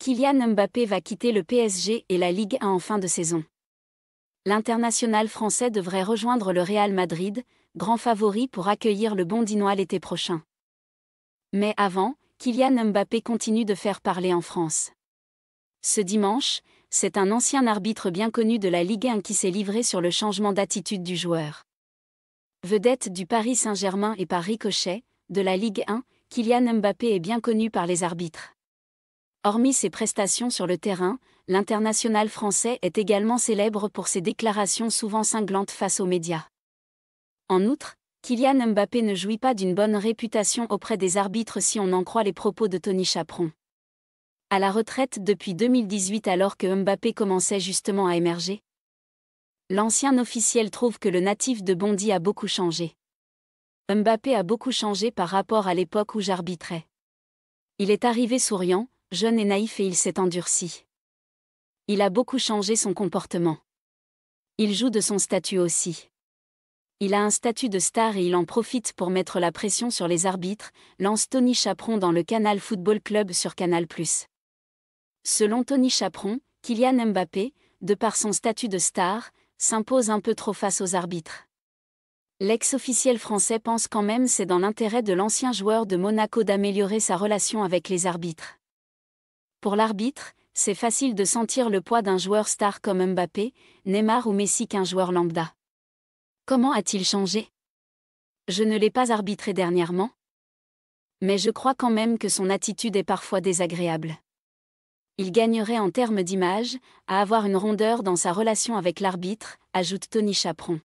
Kylian Mbappé va quitter le PSG et la Ligue 1 en fin de saison. L'international français devrait rejoindre le Real Madrid, grand favori pour accueillir le Bondinois l'été prochain. Mais avant, Kylian Mbappé continue de faire parler en France. Ce dimanche, c'est un ancien arbitre bien connu de la Ligue 1 qui s'est livré sur le changement d'attitude du joueur. Vedette du Paris Saint-Germain et par ricochet, de la Ligue 1, Kylian Mbappé est bien connu par les arbitres. Hormis ses prestations sur le terrain, l'international français est également célèbre pour ses déclarations souvent cinglantes face aux médias. En outre, Kylian Mbappé ne jouit pas d'une bonne réputation auprès des arbitres si on en croit les propos de Tony Chaperon. À la retraite depuis 2018 alors que Mbappé commençait justement à émerger, l'ancien officiel trouve que le natif de Bondy a beaucoup changé. Mbappé a beaucoup changé par rapport à l'époque où j'arbitrais. Il est arrivé souriant, jeune et naïf et il s'est endurci. Il a beaucoup changé son comportement. Il joue de son statut aussi. Il a un statut de star et il en profite pour mettre la pression sur les arbitres, lance Tony Chaperon dans le Canal Football Club sur Canal+. Selon Tony Chaperon, Kylian Mbappé, de par son statut de star, s'impose un peu trop face aux arbitres. L'ex-officiel français pense quand même c'est dans l'intérêt de l'ancien joueur de Monaco d'améliorer sa relation avec les arbitres. Pour l'arbitre, c'est facile de sentir le poids d'un joueur star comme Mbappé, Neymar ou Messi qu'un joueur lambda. Comment a-t-il changé Je ne l'ai pas arbitré dernièrement. Mais je crois quand même que son attitude est parfois désagréable. Il gagnerait en termes d'image à avoir une rondeur dans sa relation avec l'arbitre, ajoute Tony Chaperon.